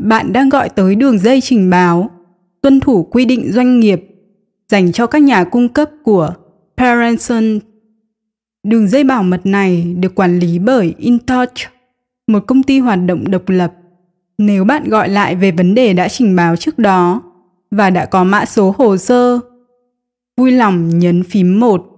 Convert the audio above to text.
bạn đang gọi tới đường dây trình báo tuân thủ quy định doanh nghiệp dành cho các nhà cung cấp của Parenson. Đường dây bảo mật này được quản lý bởi Intouch, một công ty hoạt động độc lập. Nếu bạn gọi lại về vấn đề đã trình báo trước đó và đã có mã số hồ sơ, vui lòng nhấn phím 1